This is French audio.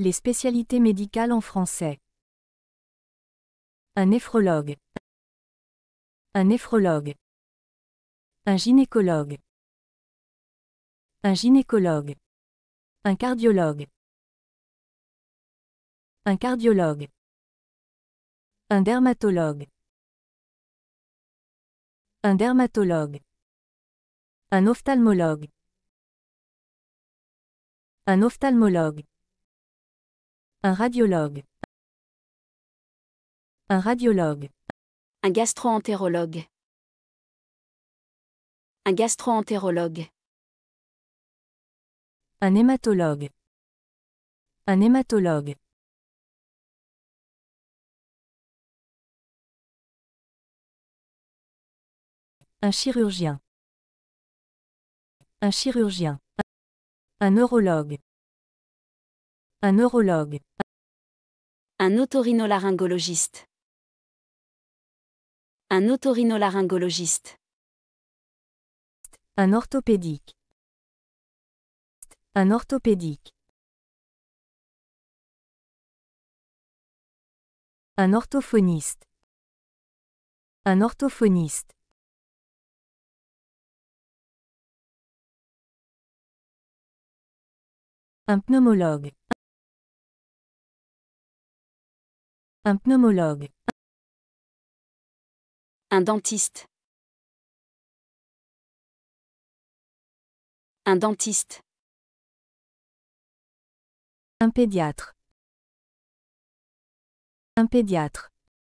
Les spécialités médicales en français. Un néphrologue. Un néphrologue. Un gynécologue. Un gynécologue. Un cardiologue. Un cardiologue. Un dermatologue. Un dermatologue. Un ophtalmologue. Un ophtalmologue. Un radiologue. Un radiologue. Un gastroentérologue. Un gastroentérologue. Un hématologue. Un hématologue. Un chirurgien. Un chirurgien. Un neurologue. Un neurologue. Un autorinolaryngologiste. Un autorinolaryngologiste. Un orthopédique. Un orthopédique. Un orthophoniste. Un orthophoniste. Un pneumologue. Un pneumologue. Un dentiste. Un dentiste. Un pédiatre. Un pédiatre.